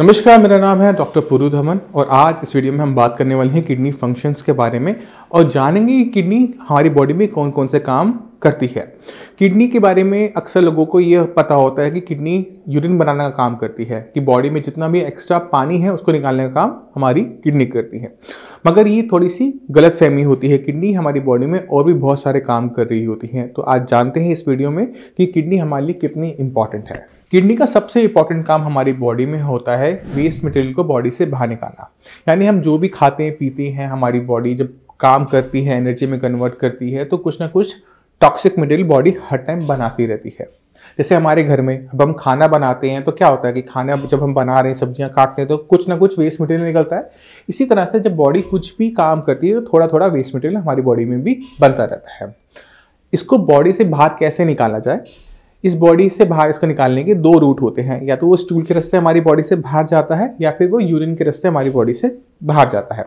नमस्कार मेरा नाम है डॉक्टर पुरु धमन और आज इस वीडियो में हम बात करने वाले हैं किडनी फंक्शंस के बारे में और जानेंगे कि किडनी हमारी बॉडी में कौन कौन से काम करती है किडनी के बारे में अक्सर लोगों को यह पता होता है कि किडनी यूरिन बनाने का काम करती है कि बॉडी में जितना भी एक्स्ट्रा पानी है उसको निकालने का काम हमारी किडनी करती है मगर ये थोड़ी सी गलत फहमी होती है किडनी हमारी बॉडी में और भी बहुत सारे काम कर रही होती हैं तो आज जानते हैं इस वीडियो में कि किडनी हमारे लिए कितनी इंपॉर्टेंट है किडनी का सबसे इंपॉर्टेंट काम हमारी बॉडी में होता है वेस्ट मटेरियल को बॉडी से बाहर निकालना यानी हम जो भी खाते हैं पीते हैं हमारी बॉडी जब काम करती है एनर्जी में कन्वर्ट करती है तो कुछ ना कुछ टॉक्सिक मटेरियल बॉडी हर टाइम बनाती रहती है जैसे हमारे घर में अब हम खाना बनाते हैं तो क्या होता है कि खाना जब हम बना रहे हैं सब्जियां काटते हैं तो कुछ ना कुछ वेस्ट मटेरियल निकलता है इसी तरह से जब बॉडी कुछ भी काम करती है तो थोड़ा थोड़ा वेस्ट मटेरियल हमारी बॉडी में भी बनता रहता है इसको बॉडी से बाहर कैसे निकाला जाए इस बॉडी से बाहर इसको निकालने के दो रूट होते हैं या तो वो स्टूल के रस्ते हमारी बॉडी से बाहर जाता है या फिर वो यूरिन के रस्ते हमारी बॉडी से बाहर जाता है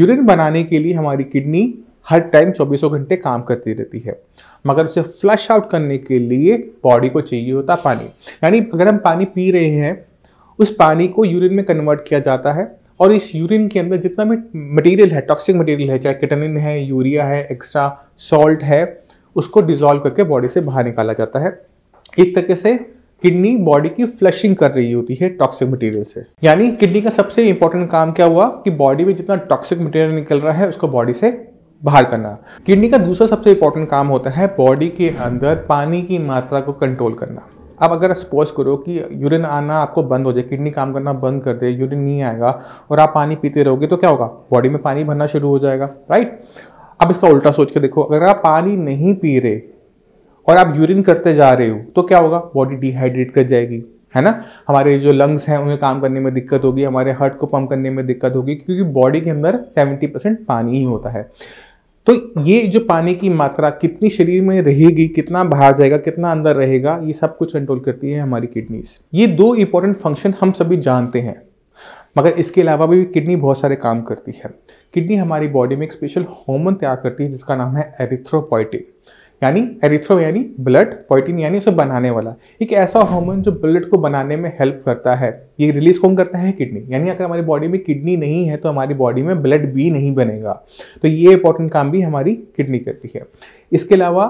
यूरिन बनाने के लिए हमारी किडनी हर टाइम चौबीसों घंटे काम करती रहती है मगर उसे फ्लश आउट करने के लिए बॉडी को चाहिए होता पानी यानी अगर हम पानी पी रहे हैं उस पानी को यूरिन में कन्वर्ट किया जाता है और इस यूरिन के अंदर जितना भी मटेरियल है टॉक्सिक मटेरियल है चाहे किटनिन है यूरिया है एक्स्ट्रा सॉल्ट है उसको डिजॉल्व करके बॉडी से बाहर निकाला जाता है एक तरीके से किडनी बॉडी की फ्लशिंग कर रही होती है टॉक्सिक मटेरियल से यानी किडनी का सबसे इंपॉर्टेंट काम क्या हुआ कि बॉडी में जितना टॉक्सिक मटेरियल निकल रहा है उसको बॉडी से बाहर करना किडनी का दूसरा सबसे इंपॉर्टेंट काम होता है बॉडी के अंदर पानी की मात्रा को कंट्रोल करना अब अगर स्पोज करो कि यूरिन आना आपको बंद हो जाए किडनी काम करना बंद कर दे यूरिन नहीं आएगा और आप पानी पीते रहोगे तो क्या होगा बॉडी में पानी भरना शुरू हो जाएगा राइट अब इसका उल्टा सोच के देखो अगर आप पानी नहीं पी रहे और आप यूरिन करते जा रहे हो तो क्या होगा बॉडी डिहाइड्रेट कर जाएगी है ना हमारे जो लंग्स हैं उन्हें काम करने में दिक्कत होगी हमारे हार्ट को पंप करने में दिक्कत होगी क्योंकि बॉडी के अंदर 70 परसेंट पानी ही होता है तो ये जो पानी की मात्रा कितनी शरीर में रहेगी कितना बाहर जाएगा कितना अंदर रहेगा ये सब कुछ कंट्रोल करती है हमारी किडनीज ये दो इंपॉर्टेंट फंक्शन हम सभी जानते हैं मगर इसके अलावा भी किडनी बहुत सारे काम करती है किडनी हमारी बॉडी में एक स्पेशल हॉर्मोन तैयार करती है जिसका नाम है एरिथ्रोपोइटिक यानी एरिथ्रो यानी ब्लड पॉइटिन यानी उसे बनाने वाला एक ऐसा हार्मोन जो ब्लड को बनाने में हेल्प करता है ये रिलीज कौन करता है किडनी यानी अगर हमारी बॉडी में किडनी नहीं है तो हमारी बॉडी में ब्लड भी नहीं बनेगा तो ये इंपॉर्टेंट काम भी हमारी किडनी करती है इसके अलावा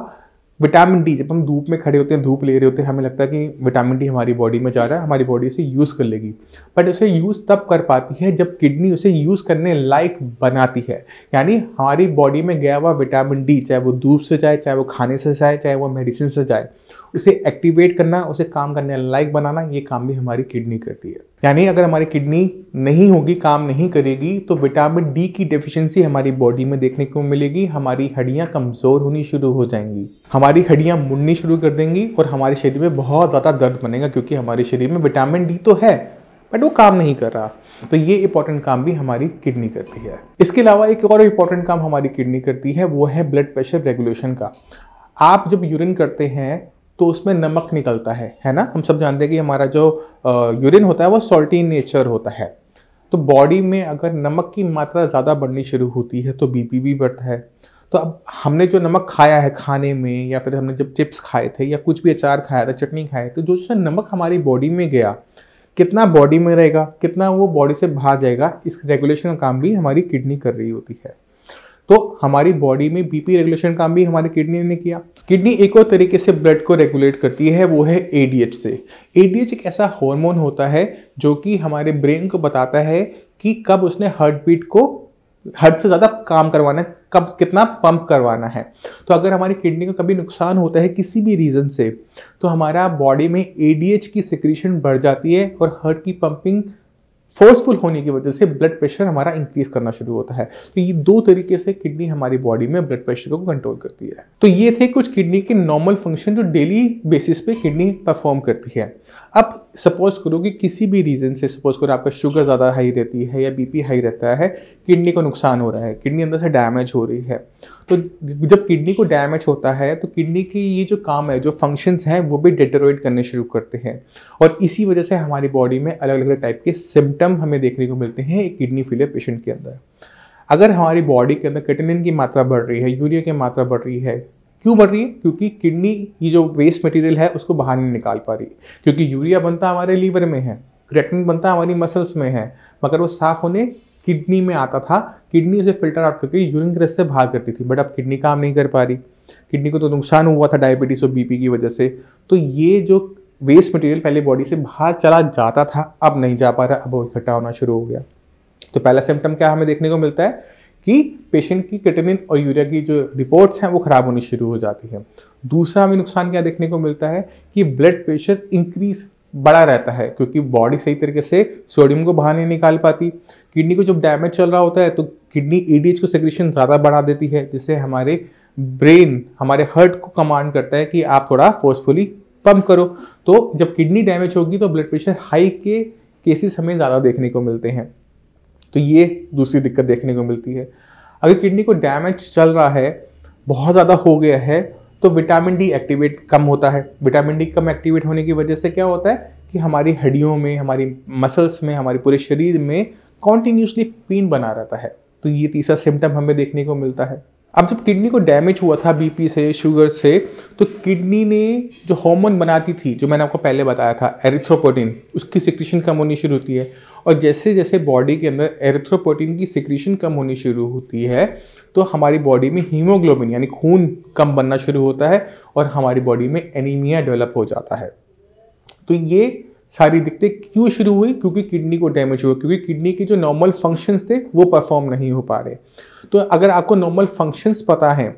विटामिन डी जब हम धूप में खड़े होते हैं धूप ले रहे होते हैं हमें लगता है कि विटामिन डी हमारी बॉडी में जा रहा है हमारी बॉडी उसे यूज़ कर लेगी बट उसे यूज़ तब कर पाती है जब किडनी उसे यूज़ करने लायक बनाती है यानी हमारी बॉडी में गया हुआ विटामिन डी चाहे वो धूप से जाए चाहे वो खाने से जाए चाहे वो मेडिसिन से जाए उसे एक्टिवेट करना उसे काम करने लायक बनाना ये काम भी हमारी किडनी करती है यानी अगर हमारी किडनी नहीं होगी काम नहीं करेगी तो विटामिन डी की डेफिशिएंसी हमारी बॉडी में देखने को मिलेगी हमारी हड्डियां कमज़ोर होनी शुरू हो जाएंगी हमारी हड्डियां मुड़नी शुरू कर देंगी और हमारे शरीर में बहुत ज़्यादा दर्द बनेगा क्योंकि हमारे शरीर में विटामिन डी तो है बट वो काम नहीं कर रहा तो ये इंपॉर्टेंट काम भी हमारी किडनी करती है इसके अलावा एक और इम्पॉर्टेंट काम हमारी किडनी करती है वो है ब्लड प्रेशर रेगुलेशन का आप जब यूरिन करते हैं तो उसमें नमक निकलता है है ना हम सब जानते हैं कि हमारा जो यूरिन होता है वो सॉल्टी नेचर होता है तो बॉडी में अगर नमक की मात्रा ज़्यादा बढ़नी शुरू होती है तो बीपी भी बढ़ता है तो अब हमने जो नमक खाया है खाने में या फिर हमने जब चिप्स खाए थे या कुछ भी अचार खाया था चटनी खाए तो जो नमक हमारी बॉडी में गया कितना बॉडी में रहेगा कितना वो बॉडी से बाहर जाएगा इस रेगुलेशन का काम भी हमारी किडनी कर रही होती है तो हमारी बॉडी में बीपी रेगुलेशन काम भी हमारी किडनी ने किया किडनी एक और तरीके से ब्लड को रेगुलेट करती है वो है एडीएच से एडीएच एक ऐसा हार्मोन होता है जो कि हमारे ब्रेन को बताता है कि कब उसने हार्ट बीट को हद से ज़्यादा काम करवाना है कब कितना पंप करवाना है तो अगर हमारी किडनी को कभी नुकसान होता है किसी भी रीज़न से तो हमारा बॉडी में एडीएच की सिक्रीशन बढ़ जाती है और हार्ट की पंपिंग फोर्सफुल होने की वजह से ब्लड प्रेशर हमारा इंक्रीज करना शुरू होता है तो ये दो तरीके से किडनी हमारी बॉडी में ब्लड प्रेशर को कंट्रोल करती है तो ये थे कुछ किडनी के नॉर्मल फंक्शन जो डेली बेसिस पे किडनी परफॉर्म करती है अब सपोज करो कि किसी भी रीज़न से सपोज करो आपका शुगर ज़्यादा हाई रहती है या बीपी हाई रहता है किडनी को नुकसान हो रहा है किडनी अंदर से डैमेज हो रही है तो जब किडनी को डैमेज होता है तो किडनी की ये जो काम है जो फंक्शंस हैं वो भी डिटरोइट करने शुरू करते हैं और इसी वजह से हमारी बॉडी में अलग अलग टाइप के सिम्टम हमें देखने को मिलते हैं एक किडनी फेलियर पेशेंट के अंदर अगर हमारी बॉडी के अंदर कैटेनिन की मात्रा बढ़ रही है यूरिया की मात्रा बढ़ रही है क्यों बढ़ रही है क्योंकि किडनी ये जो वेस्ट मटेरियल है उसको बाहर नहीं निकाल पा रही क्योंकि यूरिया बनता हमारे लीवर में है क्रेटिन बनता हमारी मसल्स में है मगर वो साफ होने किडनी में आता था किडनी उसे फिल्टर आउट करके यूरिन रस से बाहर करती थी बट अब किडनी काम नहीं कर पा रही किडनी को तो नुकसान हुआ था डायबिटीज़ और बीपी की वजह से तो ये जो वेस्ट मटेरियल पहले बॉडी से बाहर चला जाता था अब नहीं जा पा रहा अब वो इकट्ठा होना शुरू हो गया तो पहला सिम्टम क्या हमें देखने को मिलता है कि पेशेंट की किटमिन और यूरिया की जो रिपोर्ट्स हैं वो ख़राब होनी शुरू हो जाती है दूसरा हमें नुकसान क्या देखने को मिलता है कि ब्लड प्रेशर इंक्रीज बड़ा रहता है क्योंकि बॉडी सही तरीके से सोडियम को बाहर नहीं निकाल पाती किडनी को जब डैमेज चल रहा होता है तो किडनी ई e को सेक्रेशन ज़्यादा बढ़ा देती है जिससे हमारे ब्रेन हमारे हर्ट को कमांड करता है कि आप थोड़ा फोर्सफुली पंप करो तो जब किडनी डैमेज होगी तो ब्लड प्रेशर हाई के केसेस हमें ज़्यादा देखने को मिलते हैं तो ये दूसरी दिक्कत देखने को मिलती है अगर किडनी को डैमेज चल रहा है बहुत ज़्यादा हो गया है तो विटामिन डी एक्टिवेट कम होता है विटामिन डी कम एक्टिवेट होने की वजह से क्या होता है कि हमारी हड्डियों में हमारी मसल्स में हमारे पूरे शरीर में कॉन्टीन्यूसली पेन बना रहता है तो ये तीसरा सिम्टम हमें देखने को मिलता है अब जब किडनी को डैमेज हुआ था बीपी से शुगर से तो किडनी ने जो हार्मोन बनाती थी जो मैंने आपको पहले बताया था एरिथ्रोपोटीन उसकी सिक्रीशन कम होनी शुरू होती है और जैसे जैसे बॉडी के अंदर एरिथ्रोपोटीन की सिक्रीशन कम होनी शुरू होती है तो हमारी बॉडी में हीमोग्लोबिन यानी खून कम बनना शुरू होता है और हमारी बॉडी में एनीमिया डेवलप हो जाता है तो ये सारी दिक्कतें क्यों शुरू हुई क्योंकि किडनी को डैमेज हुआ क्योंकि किडनी के जो नॉर्मल फंक्शंस थे वो परफॉर्म नहीं हो पा रहे तो अगर आपको नॉर्मल फंक्शंस पता है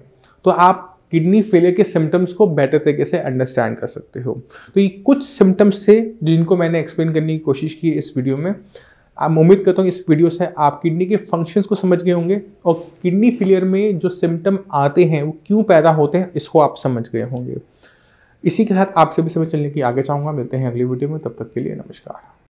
तो आप किडनी फेलियर के सिम्टम्स को बेटर तरीके से अंडरस्टैंड कर सकते हो तो ये कुछ सिम्टम्स थे जिनको मैंने एक्सप्लेन करने की कोशिश की इस वीडियो में आप उम्मीद करता हूँ इस वीडियो से आप किडनी के फंक्शंस को समझ गए होंगे और किडनी फेलियर में जो सिम्टम आते हैं वो क्यों पैदा होते हैं इसको आप समझ गए होंगे इसी के साथ आपसे भी समय चलने की आगे चाहूँगा मिलते हैं अगली वीडियो में तब तक के लिए नमस्कार